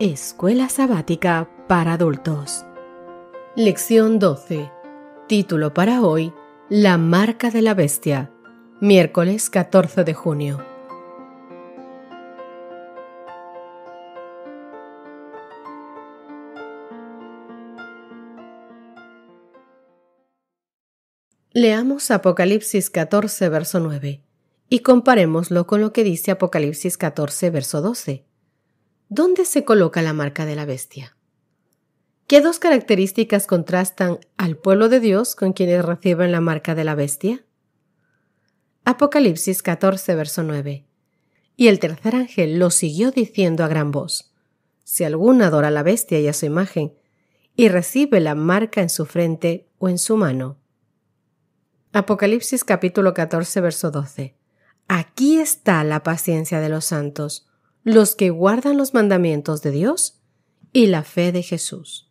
Escuela Sabática para Adultos. Lección 12. Título para hoy, La Marca de la Bestia. Miércoles 14 de junio. Leamos Apocalipsis 14, verso 9, y comparémoslo con lo que dice Apocalipsis 14, verso 12. ¿Dónde se coloca la marca de la bestia? ¿Qué dos características contrastan al pueblo de Dios con quienes reciben la marca de la bestia? Apocalipsis 14, verso 9. Y el tercer ángel lo siguió diciendo a gran voz, Si alguno adora a la bestia y a su imagen, y recibe la marca en su frente o en su mano. Apocalipsis capítulo 14, verso 12. Aquí está la paciencia de los santos, los que guardan los mandamientos de Dios y la fe de Jesús.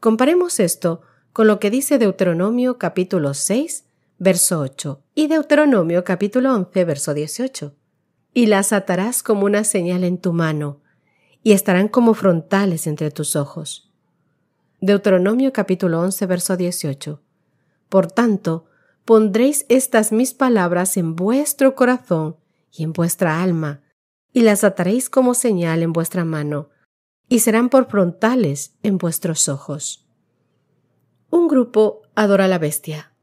Comparemos esto con lo que dice Deuteronomio capítulo 6, verso 8 y Deuteronomio capítulo 11, verso 18. Y las atarás como una señal en tu mano, y estarán como frontales entre tus ojos. Deuteronomio capítulo 11, verso 18. Por tanto, pondréis estas mis palabras en vuestro corazón y en vuestra alma, y las ataréis como señal en vuestra mano, y serán por frontales en vuestros ojos. Un grupo adora la bestia,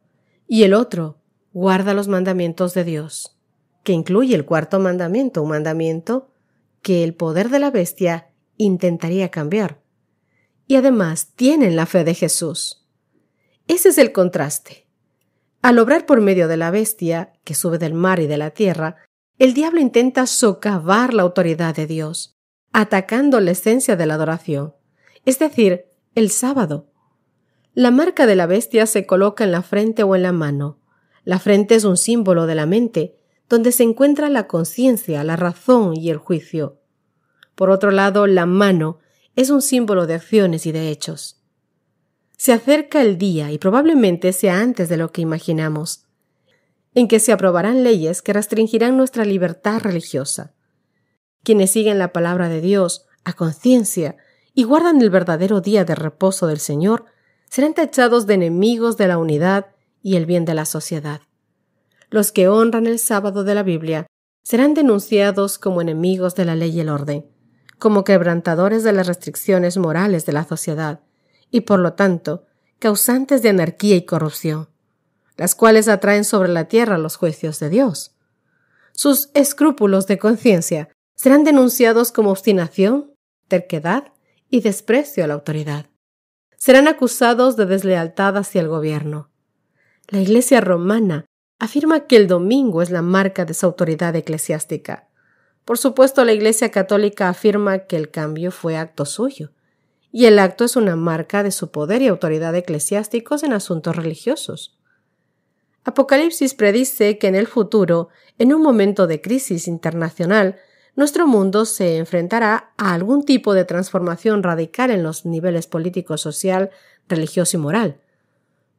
y el otro guarda los mandamientos de Dios, que incluye el cuarto mandamiento, un mandamiento que el poder de la bestia intentaría cambiar. Y además tienen la fe de Jesús. Ese es el contraste. Al obrar por medio de la bestia, que sube del mar y de la tierra, el diablo intenta socavar la autoridad de Dios, atacando la esencia de la adoración, es decir, el sábado. La marca de la bestia se coloca en la frente o en la mano. La frente es un símbolo de la mente, donde se encuentra la conciencia, la razón y el juicio. Por otro lado, la mano es un símbolo de acciones y de hechos. Se acerca el día y probablemente sea antes de lo que imaginamos en que se aprobarán leyes que restringirán nuestra libertad religiosa. Quienes siguen la palabra de Dios a conciencia y guardan el verdadero día de reposo del Señor serán tachados de enemigos de la unidad y el bien de la sociedad. Los que honran el sábado de la Biblia serán denunciados como enemigos de la ley y el orden, como quebrantadores de las restricciones morales de la sociedad, y por lo tanto, causantes de anarquía y corrupción las cuales atraen sobre la tierra los juicios de Dios. Sus escrúpulos de conciencia serán denunciados como obstinación, terquedad y desprecio a la autoridad. Serán acusados de deslealtad hacia el gobierno. La Iglesia romana afirma que el domingo es la marca de su autoridad eclesiástica. Por supuesto, la Iglesia católica afirma que el cambio fue acto suyo, y el acto es una marca de su poder y autoridad eclesiásticos en asuntos religiosos. Apocalipsis predice que en el futuro, en un momento de crisis internacional, nuestro mundo se enfrentará a algún tipo de transformación radical en los niveles político, social, religioso y moral,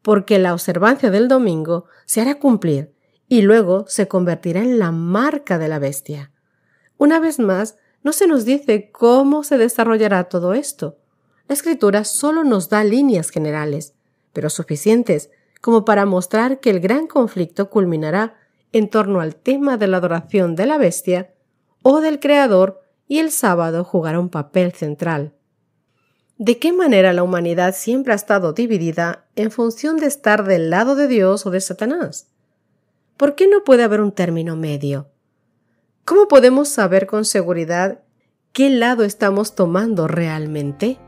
porque la observancia del domingo se hará cumplir y luego se convertirá en la marca de la bestia. Una vez más, no se nos dice cómo se desarrollará todo esto. La escritura solo nos da líneas generales, pero suficientes como para mostrar que el gran conflicto culminará en torno al tema de la adoración de la bestia o del Creador y el sábado jugará un papel central. ¿De qué manera la humanidad siempre ha estado dividida en función de estar del lado de Dios o de Satanás? ¿Por qué no puede haber un término medio? ¿Cómo podemos saber con seguridad qué lado estamos tomando realmente?